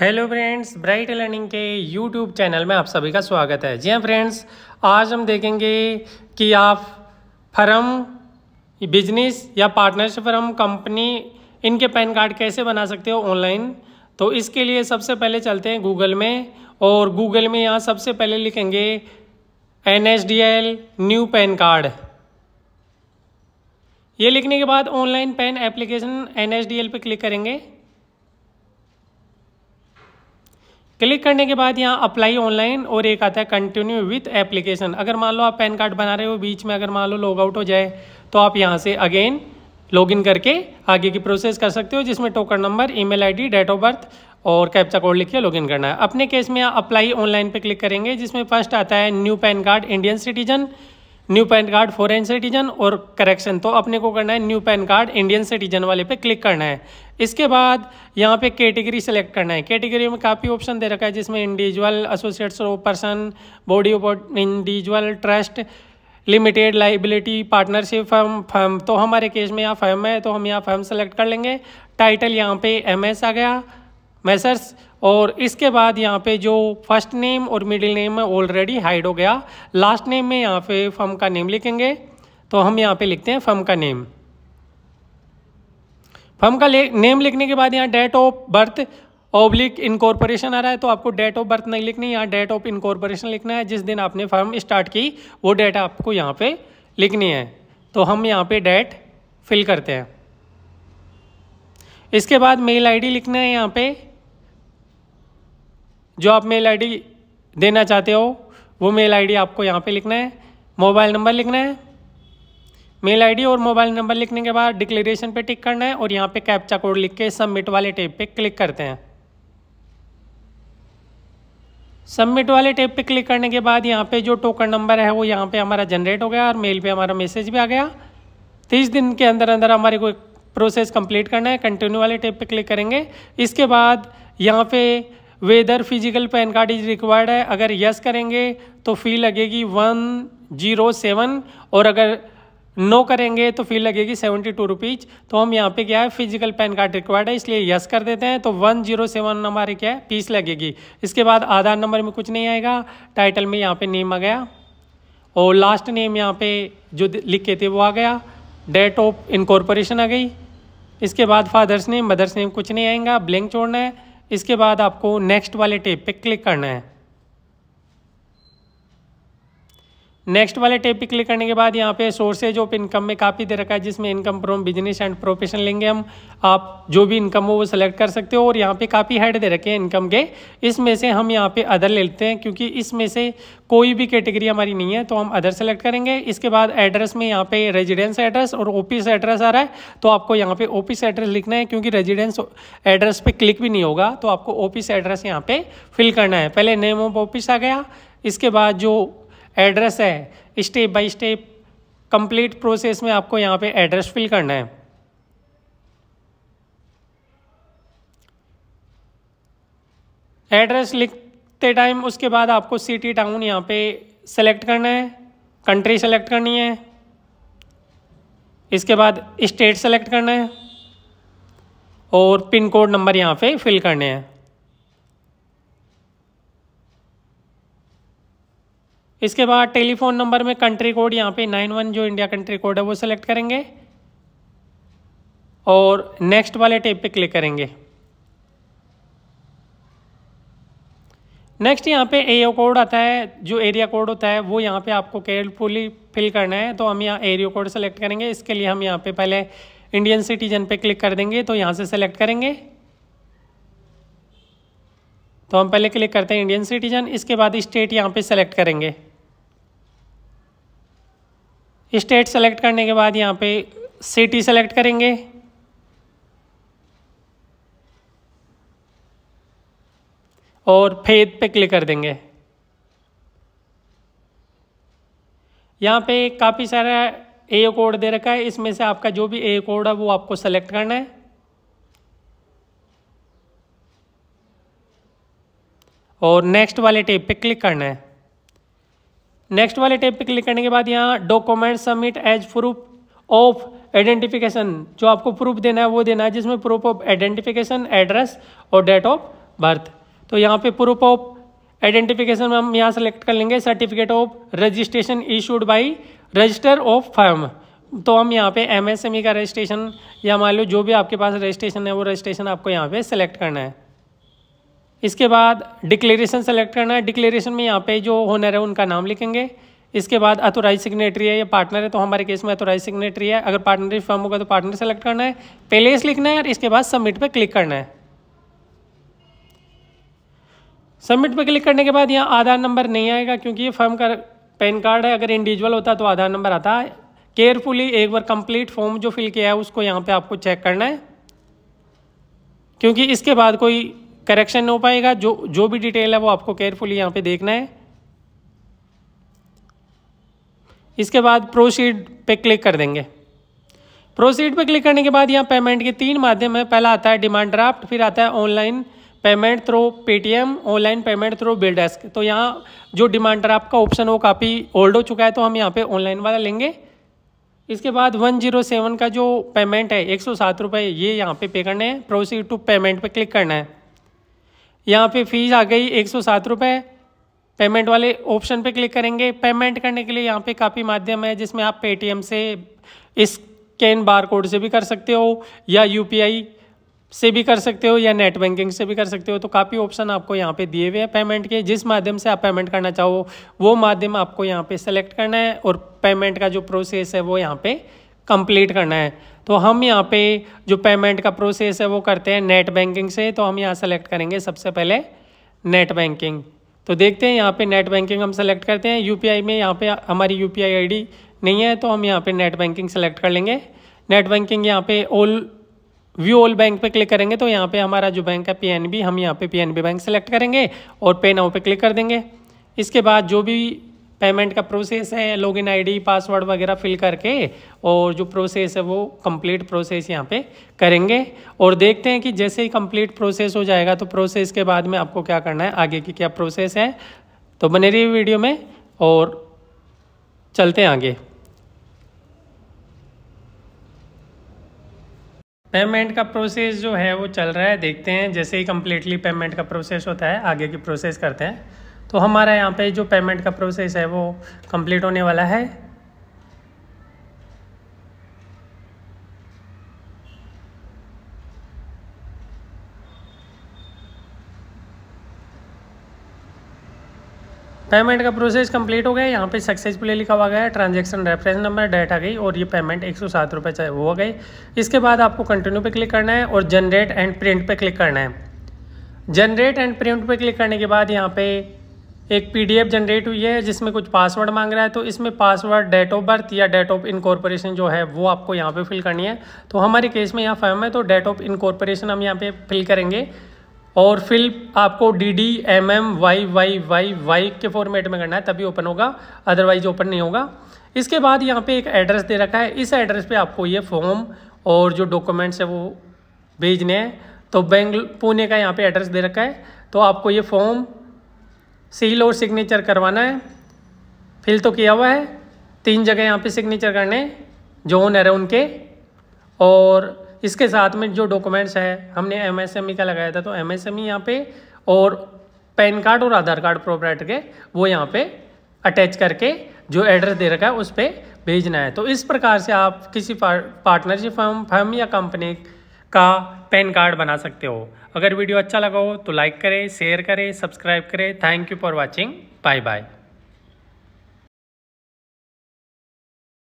hello friends Bright Learning के YouTube channel में आप सभी का स्वागत है जी हाँ फ्रेंड्स आज हम देखेंगे कि आप फर्म बिजनेस या पार्टनरशिप फर्म कंपनी इनके पैन कार्ड कैसे बना सकते हो ऑनलाइन तो इसके लिए सबसे पहले चलते हैं गूगल में और गूगल में यहाँ सबसे पहले लिखेंगे N S D L new PAN card ये लिखने के बाद online PAN application N S D L पर क्लिक करेंगे क्लिक करने के बाद यहाँ अप्लाई ऑनलाइन और एक आता है कंटिन्यू विथ एप्लीकेशन अगर मान लो आप पैन कार्ड बना रहे हो बीच में अगर मान लो लॉग आउट हो जाए तो आप यहाँ से अगेन लॉगिन करके आगे की प्रोसेस कर सकते हो जिसमें token number email ID, date of birth और कैप्चा कोड लिख के लॉगिन करना है अपने केस में यहाँ अप्लाई ऑनलाइन पे क्लिक करेंगे जिसमें फर्स्ट आता है new PAN card Indian citizen new PAN card foreign citizen और करेक्शन तो अपने को करना है new PAN card Indian citizen वाले पे क्लिक करना है इसके बाद यहाँ पे कैटेगरी सेलेक्ट करना है कैटेगरी में काफ़ी ऑप्शन दे रखा है जिसमें individual associates of person body of individual trust limited liability partnership firm firm तो हमारे केस में यहाँ फर्म है तो हम यहाँ फर्म सेलेक्ट कर लेंगे टाइटल यहाँ पे एम आ गया मैसर्स और इसके बाद यहाँ पे जो फर्स्ट नेम और मिडिल नेम है ऑलरेडी हाइड हो गया लास्ट नेम में यहाँ पे फर्म का नेम लिखेंगे तो हम यहाँ पे लिखते हैं फर्म का नेम फर्म का नेम लिखने के बाद यहाँ date of birth oblique incorporation आ रहा है तो आपको डेट ऑफ बर्थ नहीं लिखनी यहाँ डेट ऑफ इनकॉर्पोरेशन लिखना है जिस दिन आपने फर्म स्टार्ट की वो डेट आपको यहाँ पे लिखनी है तो हम यहाँ पे डेट फिल करते हैं इसके बाद मेल आईडी लिखना है यहाँ पे जो आप मेल आईडी देना चाहते हो वो मेल आईडी आपको यहाँ पे लिखना है मोबाइल नंबर लिखना है मेल आईडी और मोबाइल नंबर लिखने के बाद डिक्लेरेशन पे टिक करना है और यहाँ पे कैप्चा कोड लिख के सबमिट वाले टेप पे क्लिक करते हैं सबमिट वाले टेप पे क्लिक करने के बाद यहाँ पे जो टोकन नंबर है वो यहाँ पे हमारा जनरेट हो गया और मेल पे हमारा मैसेज भी आ गया तीस दिन के अंदर अंदर हमारे को प्रोसेस कंप्लीट करना है कंटिन्यू वाले टेप पे क्लिक करेंगे इसके बाद यहाँ पे whether physical PAN card is required है अगर यस करेंगे तो फ़ी लगेगी वन जीरो सेवन और अगर नो करेंगे तो फी लगेगी सेवेंटी टू रुपीज़ तो हम यहाँ पे क्या है फिजिकल पैन कार्ड रिक्वायर्ड है इसलिए यस कर देते हैं तो वन जीरो सेवन हमारे क्या है पीस लगेगी इसके बाद आधार नंबर में कुछ नहीं आएगा टाइटल में यहाँ पे नेम आ गया और लास्ट नेम यहाँ पे जो लिख के थे वो आ गया डेट ऑफ इनकॉर्पोरेशन आ गई इसके बाद फादर्स नेम मदर्स नेम कुछ नहीं आएगा ब्लैंक छोड़ना है इसके बाद आपको नेक्स्ट वाले टेप पे क्लिक करना है नेक्स्ट वाले टेप पे क्लिक करने के बाद यहाँ पे सोर्सेज ऑफ इनकम में काफ़ी दे रखा है जिसमें income from business and profession लेंगे हम आप जो भी इनकम हो वो सेलेक्ट कर सकते हो और यहाँ पे काफ़ी हेड दे रखे हैं इनकम के इसमें से हम यहाँ पे अदर ले लेते हैं क्योंकि इसमें से कोई भी कैटेगरी हमारी नहीं है तो हम अदर सेलेक्ट करेंगे इसके बाद एड्रेस में यहाँ पे रेजिडेंस एड्रेस और ऑफिस एड्रेस आ रहा है तो आपको यहाँ पे ऑफिस एड्रेस लिखना है क्योंकि रेजिडेंस एड्रेस पे क्लिक भी नहीं होगा तो आपको ऑफिस एड्रेस यहाँ पे फिल करना है पहले नेम ऑफ ऑफिस आ गया इसके बाद जो एड्रेस है step by step complete process में आपको यहाँ पे एड्रेस फिल करना है एड्रेस लिखते टाइम उसके बाद आपको सिटी टाउन यहाँ पे सेलेक्ट करना है कंट्री सेलेक्ट करनी है इसके बाद स्टेट सेलेक्ट करना है और पिन कोड नंबर यहाँ पे फिल करने हैं इसके बाद टेलीफोन नंबर में कंट्री कोड यहाँ पे नाइन वन जो इंडिया कंट्री कोड है वो सिलेक्ट करेंगे और नेक्स्ट वाले टेप पे क्लिक करेंगे नेक्स्ट यहाँ पे एओ कोड आता है जो एरिया कोड होता है वो यहाँ पे आपको केयरफुली फिल करना है तो हम यहाँ एरिया कोड सेलेक्ट करेंगे इसके लिए हम यहाँ पे पहले इंडियन सिटीजन पे क्लिक कर देंगे तो यहाँ से सेलेक्ट करेंगे तो हम पहले क्लिक करते हैं इंडियन सिटीजन इसके बाद स्टेट यहाँ पे सेलेक्ट करेंगे स्टेट सेलेक्ट करने के बाद यहाँ पे सिटी सेलेक्ट करेंगे और फेद पे क्लिक कर देंगे यहाँ पे काफ़ी सारा ए कोड दे रखा है इसमें से आपका जो भी ए कोड है वो आपको सेलेक्ट करना है और नेक्स्ट वाले टेप पे क्लिक करना है नेक्स्ट वाले टैब पे क्लिक करने के बाद यहाँ document submit as proof of identification जो आपको प्रूफ देना है वो देना है जिसमें प्रूफ ऑफ आइडेंटिफिकेशन एड्रेस और डेट ऑफ बर्थ तो यहाँ पे प्रूफ ऑफ आइडेंटिफिकेशन हम यहाँ सेलेक्ट कर लेंगे certificate of registration issued by register of firm तो हम यहाँ पे एमएसएमई e का रजिस्ट्रेशन या मान लो जो भी आपके पास रजिस्ट्रेशन है वो रजिस्ट्रेशन आपको यहाँ पे सेलेक्ट करना है इसके बाद डिक्लेरेशन सेलेक्ट करना है डिक्लेरेशन में यहाँ पे जो होनर है उनका नाम लिखेंगे इसके बाद अथोराइज सिग्नेटरी है या पार्टनर है तो हमारे केस में अथोराइज सिग्नेटरी है अगर पार्टनरशिप फॉर्म होगा तो पार्टनर सेलेक्ट करना है पेलेस लिखना है और इसके बाद सबमिट पर क्लिक करना है सबमिट पर क्लिक करने के बाद यहाँ आधार नंबर नहीं आएगा क्योंकि ये फॉर्म का पैन कार्ड है अगर इंडिविजुअल होता तो आधार नंबर आता है केयरफुली एक बार कंप्लीट फॉर्म जो फिल किया है उसको यहाँ पे आपको चेक करना है क्योंकि इसके बाद कोई करेक्शन हो पाएगा जो जो भी डिटेल है वो आपको केयरफुली यहाँ पे देखना है इसके बाद प्रोसीड पे क्लिक कर देंगे प्रोसीड पे क्लिक करने के बाद यहाँ पेमेंट के तीन माध्यम है पहला आता है डिमांड ड्राफ्ट फिर आता है online payment through Paytm online payment through BillDesk तो यहाँ जो डिमांड ड्राफ्ट का ऑप्शन वो काफ़ी ओल्ड हो चुका है तो हम यहाँ पे ऑनलाइन वाला लेंगे इसके बाद 107 का जो पेमेंट है एक सौ ये यहाँ पे पे करना है प्रोसीड टू पेमेंट पे क्लिक करना है यहाँ पे फीस आ गई एक सौ सात रुपये पेमेंट वाले ऑप्शन पे क्लिक करेंगे पेमेंट करने के लिए यहाँ पे काफ़ी माध्यम है जिसमें आप पेटीएम से स्कैन बार कोड से भी कर सकते हो या यू से भी कर सकते हो या नेट बैंकिंग से भी कर सकते हो तो काफ़ी ऑप्शन आपको यहाँ पे दिए हुए हैं पेमेंट के जिस माध्यम से आप पेमेंट करना चाहो वो माध्यम आपको यहाँ पे सेलेक्ट करना है और पेमेंट का जो प्रोसेस है वो यहाँ पे कंप्लीट करना है तो हम यहाँ पे जो पेमेंट का प्रोसेस है वो करते हैं नेट बैंकिंग से तो हम यहाँ सेलेक्ट करेंगे सबसे पहले नेट बैंकिंग तो देखते हैं यहाँ पे नेट बैंकिंग हम सेलेक्ट करते हैं यूपीआई में यहाँ पे हमारी यूपीआई आईडी नहीं है तो हम यहाँ पे नेट बैंकिंग सेलेक्ट कर लेंगे नेट बैंकिंग यहाँ पे ओल व्यू ओल बैंक पे क्लिक करेंगे तो यहाँ पे हमारा जो बैंक है पीएनबी हम यहाँ पे पीएनबी बैंक सेलेक्ट करेंगे और पे नाउ पे क्लिक कर देंगे इसके बाद जो भी पेमेंट का प्रोसेस है लॉगिन आईडी पासवर्ड वगैरह फिल करके और जो प्रोसेस है वो कंप्लीट प्रोसेस यहाँ पे करेंगे और देखते हैं कि जैसे ही कंप्लीट प्रोसेस हो जाएगा तो प्रोसेस के बाद में आपको क्या करना है आगे की क्या प्रोसेस है तो बने रही वीडियो में और चलते हैं आगे पेमेंट का प्रोसेस जो है वो चल रहा है देखते हैं जैसे ही कम्प्लीटली पेमेंट का प्रोसेस होता है आगे की प्रोसेस करते हैं तो हमारा यहाँ पे जो पेमेंट का प्रोसेस है वो कंप्लीट होने वाला है पेमेंट का प्रोसेस कंप्लीट हो गया यहाँ पे सक्सेसफुली लिखा हुआ गया ट्रांजैक्शन रेफरेंस नंबर डेट आ गई और ये पेमेंट एक सौ सात रुपये हो गई इसके बाद आपको कंटिन्यू पे क्लिक करना है और जनरेट एंड प्रिंट पे क्लिक करना है जनरेट एंड प्रिंट पे क्लिक करने के बाद यहाँ पे एक पीडीएफ जनरेट हुई है जिसमें कुछ पासवर्ड मांग रहा है तो इसमें पासवर्ड डेट ऑफ बर्थ या डेट ऑफ इनकॉर्पोरेशन जो है वो आपको यहाँ पे फिल करनी है तो हमारे केस में यहाँ फर्म है तो डेट ऑफ इनकॉर्पोरेशन हम यहाँ पे फिल करेंगे और फिल आपको D D M M Y Y Y Y के फॉर्मेट में करना है तभी ओपन होगा अदरवाइज ओपन नहीं होगा इसके बाद यहाँ पे एक एड्रेस दे रखा है इस एड्रेस पर आपको ये फॉर्म और जो डॉक्यूमेंट्स है वो भेजने हैं तो बेंगल पुणे का यहाँ पर एड्रेस दे रखा है तो आपको ये फॉर्म सील और सिग्नेचर करवाना है फिल तो किया हुआ है तीन जगह यहाँ पे सिग्नेचर करने जो ऑनर है उनके और इसके साथ में जो डॉक्यूमेंट्स है हमने एमएसएमई e का लगाया था तो एमएसएमई e यहाँ पे और पैन कार्ड और आधार कार्ड प्रोपराइटर के वो यहाँ पे अटैच करके जो एड्रेस दे रखा है उस पर भेजना है तो इस प्रकार से आप किसी पार्टनरशिप फर्म फर्म या कंपनी का पैन कार्ड बना सकते हो अगर वीडियो अच्छा लगा हो तो लाइक करें शेयर करें सब्सक्राइब करें thank you for watching bye bye